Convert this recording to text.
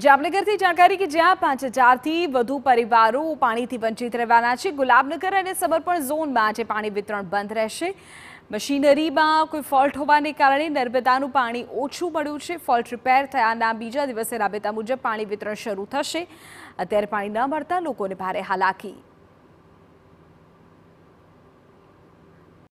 જામનગરથી જાણકારી કે જ્યાં પાંચ હજારથી વધુ પરિવારો પાણીથી વંચિત રહેવાના છે ગુલાબનગર અને સમર્પણ ઝોનમાં આજે પાણી વિતરણ બંધ રહેશે મશીનરીમાં કોઈ ફોલ્ટ હોવાને કારણે નર્મદાનું પાણી ઓછું મળ્યું છે ફોલ્ટ રિપેર થયાના બીજા દિવસે રાબેતા મુજબ પાણી વિતરણ શરૂ થશે અત્યારે પાણી ન મળતા લોકોને ભારે હાલાકી